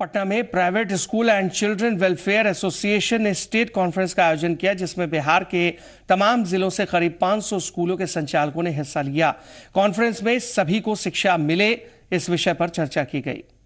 पटना में private school and children welfare association ने state conference का आयोजन किया जिसमें बिहार के तमाम जिलों से करीब 500 स्कूलों के संचालकों ने हिस्सा लिया कॉन्फ्रेंस में सभी को शिक्षा मिले इस विषय पर चर्चा की गई